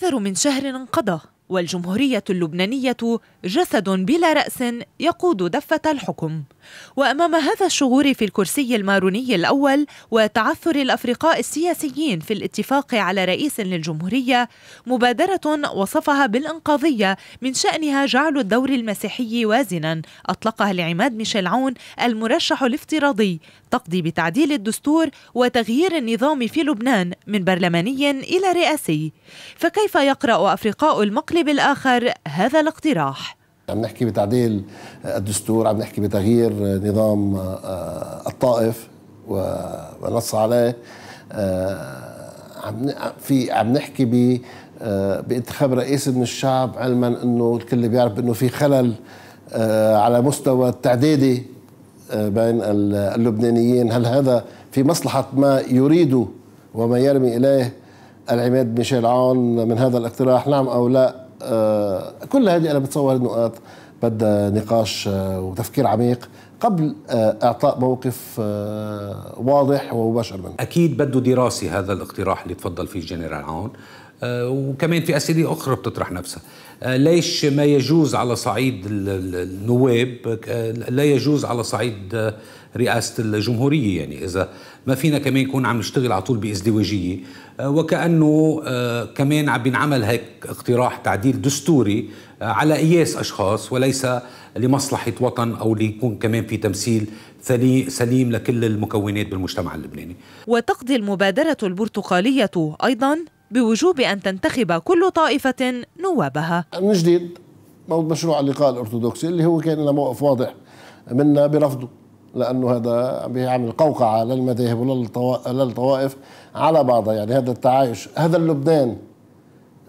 أكثر من شهر انقضى والجمهورية اللبنانية جسد بلا رأس يقود دفة الحكم وأمام هذا الشعور في الكرسي الماروني الأول وتعثر الأفرقاء السياسيين في الاتفاق على رئيس للجمهورية مبادرة وصفها بالإنقاذية من شأنها جعل الدور المسيحي وازنا أطلقها لعماد ميشيل عون المرشح الافتراضي تقضي بتعديل الدستور وتغيير النظام في لبنان من برلماني إلى رئاسي فكيف يقرأ أفرقاء المقلب الجانب الآخر هذا الاقتراح عم نحكي بتعديل الدستور عم نحكي بتغيير نظام آه، آه، الطائف ونص عليه آه، عم في عم نحكي ب بانتخاب رئيس من الشعب علما انه الكل بيعرف انه في خلل على مستوى التعديدي بين اللبنانيين هل هذا في مصلحة ما يريد وما يرمي إليه العماد ميشيل عون من هذا الاقتراح نعم أو لا آه، كل هذه انا بتصور نقاط آه، بدها نقاش آه، وتفكير عميق قبل اعطاء موقف واضح ومباشر منه اكيد بده دراسه هذا الاقتراح اللي تفضل فيه الجنرال عون آه، وكمان في اسئله اخرى بتطرح نفسها آه، ليش ما يجوز على صعيد النواب آه، لا يجوز على صعيد رئاسه الجمهوريه يعني اذا ما فينا كمان نكون عم نشتغل على طول بازدواجيه وكانه كمان عم بينعمل هيك اقتراح تعديل دستوري على قياس اشخاص وليس لمصلحه وطن او ليكون كمان في تمثيل سليم لكل المكونات بالمجتمع اللبناني وتقضي المبادره البرتقاليه ايضا بوجوب أن تنتخب كل طائفة نوابها من جديد مشروع اللقاء الأرثوذكسي اللي هو كان له موقف واضح منا برفضه لانه هذا بيعمل قوقعه للمذاهب وللطوائف على بعضها يعني هذا التعايش هذا اللبنان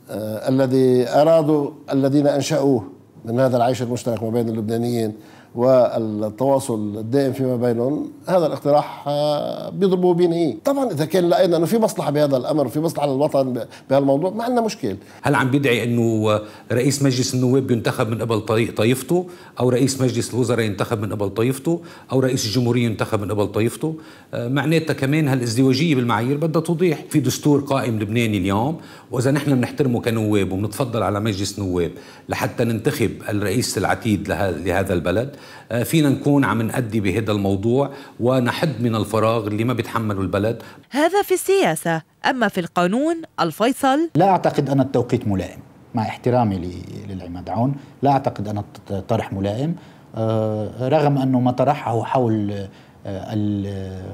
آه الذي ارادوا الذين انشاوه من هذا العيش المشترك ما بين اللبنانيين والتواصل الدائم فيما بينهم هذا الاقتراح آه، بيضربوا بين ايه طبعا اذا كان لقينا انه في مصلحه بهذا الامر في مصلحه للوطن بهالموضوع ما عندنا مشكل هل عم بيدعي انه آه، رئيس مجلس النواب بينتخب من قبل طائفته او رئيس مجلس الوزراء ينتخب من قبل طائفته او رئيس الجمهوريه ينتخب من قبل طائفته آه، معناتها كمان هالازدواجيه بالمعايير بدها توضيح في دستور قائم لبناني اليوم واذا نحن بنحترمه كنواب وبنتفضل على مجلس نواب لحتى ننتخب الرئيس العتيد لهذا البلد آه، فينا نكون عم نأدي بهذا الموضوع ونحد من الفراغ اللي ما بيتحمله البلد هذا في السياسة أما في القانون الفيصل لا أعتقد أن التوقيت ملائم مع احترامي للعماد عون لا أعتقد أن الطرح ملائم آه، رغم أنه ما طرحه حول آه،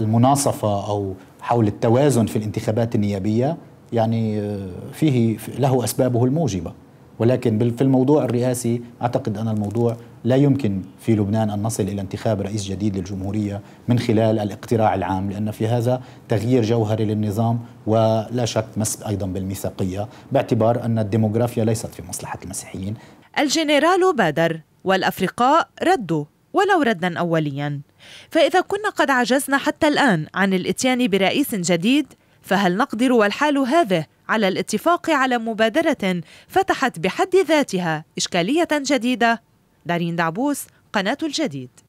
المناصفة أو حول التوازن في الانتخابات النيابية يعني فيه له أسبابه الموجبة ولكن في الموضوع الرئاسي أعتقد أن الموضوع لا يمكن في لبنان أن نصل إلى انتخاب رئيس جديد للجمهورية من خلال الاقتراع العام لأن في هذا تغيير جوهري للنظام ولا شك مس أيضا بالميثاقية باعتبار أن الديموغرافيا ليست في مصلحة المسيحيين الجنرال بادر والأفرقاء ردوا ولو ردا أوليا فإذا كنا قد عجزنا حتى الآن عن الإتيان برئيس جديد فهل نقدر والحال هذه على الاتفاق على مبادرة فتحت بحد ذاتها إشكالية جديدة؟ دارين دعبوس قناة الجديد